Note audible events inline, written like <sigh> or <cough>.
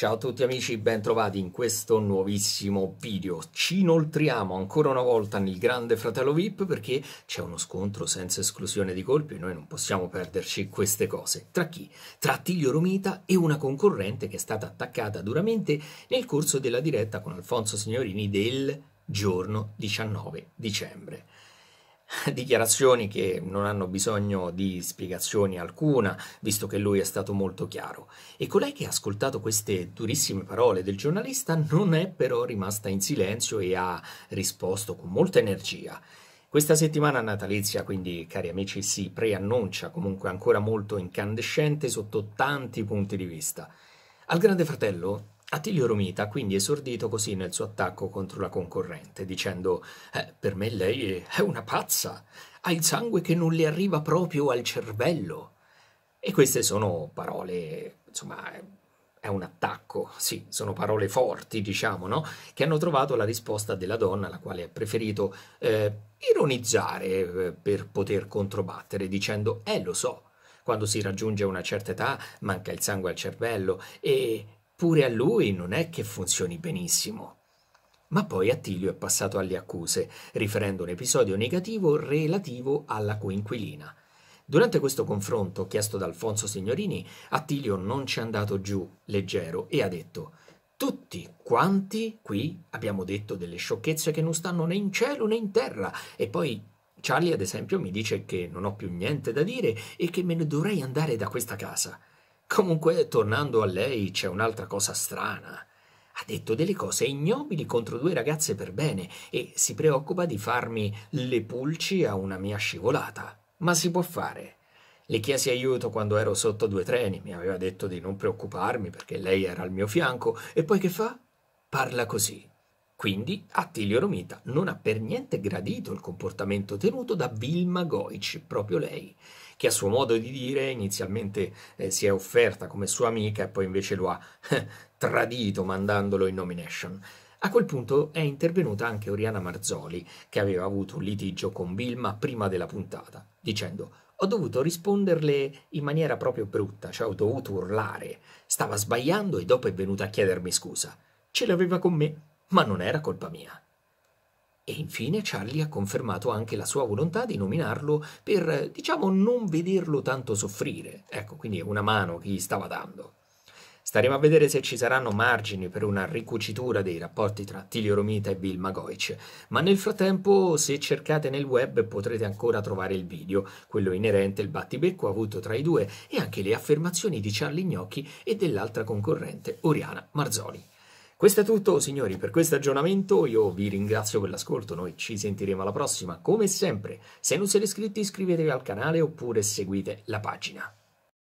Ciao a tutti amici, bentrovati in questo nuovissimo video. Ci inoltriamo ancora una volta nel Grande Fratello VIP perché c'è uno scontro senza esclusione di colpi e noi non possiamo perderci queste cose. Tra chi? Tra Tiglio Romita e una concorrente che è stata attaccata duramente nel corso della diretta con Alfonso Signorini del giorno 19 dicembre. <laughs> dichiarazioni che non hanno bisogno di spiegazioni alcuna, visto che lui è stato molto chiaro. E colei che ha ascoltato queste durissime parole del giornalista non è però rimasta in silenzio e ha risposto con molta energia. Questa settimana natalizia, quindi cari amici, si preannuncia comunque ancora molto incandescente sotto tanti punti di vista. Al Grande Fratello Attilio Romita quindi esordito così nel suo attacco contro la concorrente, dicendo eh, Per me lei è una pazza, ha il sangue che non le arriva proprio al cervello. E queste sono parole, insomma, è un attacco, sì, sono parole forti, diciamo, no? Che hanno trovato la risposta della donna, la quale ha preferito eh, ironizzare eh, per poter controbattere, dicendo, eh lo so, quando si raggiunge una certa età manca il sangue al cervello e Pure a lui non è che funzioni benissimo. Ma poi Attilio è passato alle accuse, riferendo un episodio negativo relativo alla coinquilina. Durante questo confronto, chiesto da Alfonso Signorini, Attilio non ci è andato giù leggero e ha detto tutti quanti qui abbiamo detto delle sciocchezze che non stanno né in cielo né in terra e poi Charlie ad esempio mi dice che non ho più niente da dire e che me ne dovrei andare da questa casa. Comunque, tornando a lei, c'è un'altra cosa strana. Ha detto delle cose ignobili contro due ragazze per bene e si preoccupa di farmi le pulci a una mia scivolata. Ma si può fare. Le chiesi aiuto quando ero sotto due treni, mi aveva detto di non preoccuparmi perché lei era al mio fianco, e poi che fa? Parla così. Quindi Attilio Romita non ha per niente gradito il comportamento tenuto da Vilma Goic, proprio lei, che a suo modo di dire inizialmente eh, si è offerta come sua amica e poi invece lo ha eh, tradito mandandolo in nomination. A quel punto è intervenuta anche Oriana Marzoli, che aveva avuto un litigio con Vilma prima della puntata, dicendo ho dovuto risponderle in maniera proprio brutta, cioè ho dovuto urlare. Stava sbagliando e dopo è venuta a chiedermi scusa. Ce l'aveva con me, ma non era colpa mia. E infine Charlie ha confermato anche la sua volontà di nominarlo per, diciamo, non vederlo tanto soffrire. Ecco, quindi una mano che gli stava dando. Staremo a vedere se ci saranno margini per una ricucitura dei rapporti tra Tilio Romita e Bill Magoic, ma nel frattempo se cercate nel web potrete ancora trovare il video, quello inerente al battibecco avuto tra i due e anche le affermazioni di Charlie Gnocchi e dell'altra concorrente, Oriana Marzoli. Questo è tutto signori per questo aggiornamento, io vi ringrazio per l'ascolto, noi ci sentiremo alla prossima, come sempre, se non siete iscritti iscrivetevi al canale oppure seguite la pagina.